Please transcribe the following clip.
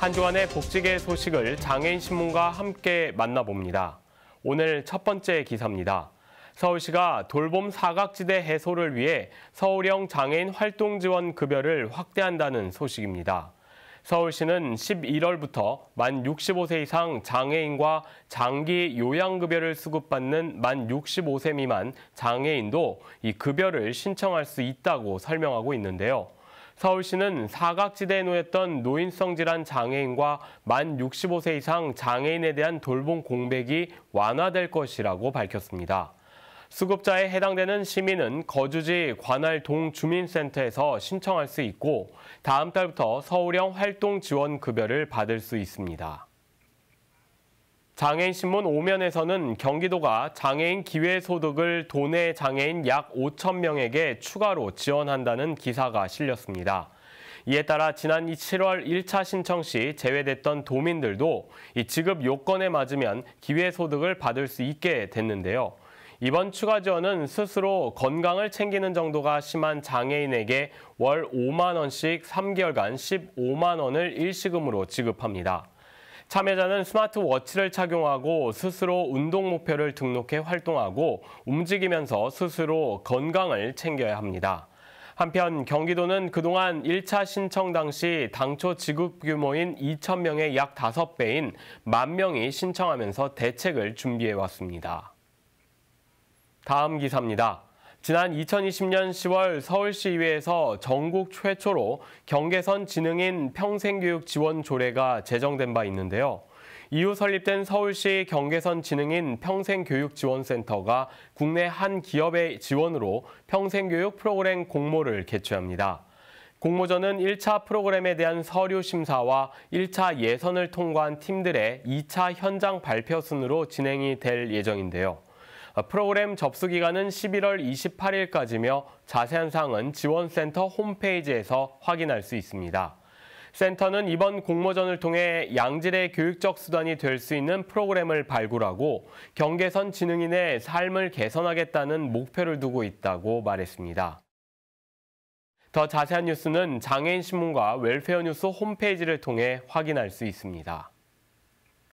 한 주간의 복지계 소식을 장애인신문과 함께 만나봅니다. 오늘 첫 번째 기사입니다. 서울시가 돌봄 사각지대 해소를 위해 서울형 장애인 활동 지원 급여를 확대한다는 소식입니다. 서울시는 11월부터 만 65세 이상 장애인과 장기 요양급여를 수급받는 만 65세 미만 장애인도 이 급여를 신청할 수 있다고 설명하고 있는데요. 서울시는 사각지대에 놓였던 노인성 질환 장애인과 만 65세 이상 장애인에 대한 돌봄 공백이 완화될 것이라고 밝혔습니다. 수급자에 해당되는 시민은 거주지 관할 동주민센터에서 신청할 수 있고 다음 달부터 서울형 활동지원급여를 받을 수 있습니다. 장애인신문 5면에서는 경기도가 장애인 기회소득을 도내 장애인 약 5천 명에게 추가로 지원한다는 기사가 실렸습니다. 이에 따라 지난 7월 1차 신청 시 제외됐던 도민들도 이 지급 요건에 맞으면 기회소득을 받을 수 있게 됐는데요. 이번 추가 지원은 스스로 건강을 챙기는 정도가 심한 장애인에게 월 5만 원씩 3개월간 15만 원을 일시금으로 지급합니다. 참여자는 스마트워치를 착용하고 스스로 운동 목표를 등록해 활동하고 움직이면서 스스로 건강을 챙겨야 합니다. 한편 경기도는 그동안 1차 신청 당시 당초 지급 규모인 2천 명의 약 5배인 1만 명이 신청하면서 대책을 준비해 왔습니다. 다음 기사입니다. 지난 2020년 10월 서울시의회에서 전국 최초로 경계선 지능인 평생교육 지원 조례가 제정된 바 있는데요. 이후 설립된 서울시 경계선 지능인 평생교육지원센터가 국내 한 기업의 지원으로 평생교육 프로그램 공모를 개최합니다. 공모전은 1차 프로그램에 대한 서류 심사와 1차 예선을 통과한 팀들의 2차 현장 발표 순으로 진행이 될 예정인데요. 어, 프로그램 접수 기간은 11월 28일까지며 자세한 사항은 지원센터 홈페이지에서 확인할 수 있습니다. 센터는 이번 공모전을 통해 양질의 교육적 수단이 될 수 있는 프로그램을 발굴하고 경계선 지능인의 삶을 개선하겠다는 목표를 두고 있다고 말했습니다. 더 자세한 뉴스는 장애인신문과 웰페어뉴스 홈페이지를 통해 확인할 수 있습니다.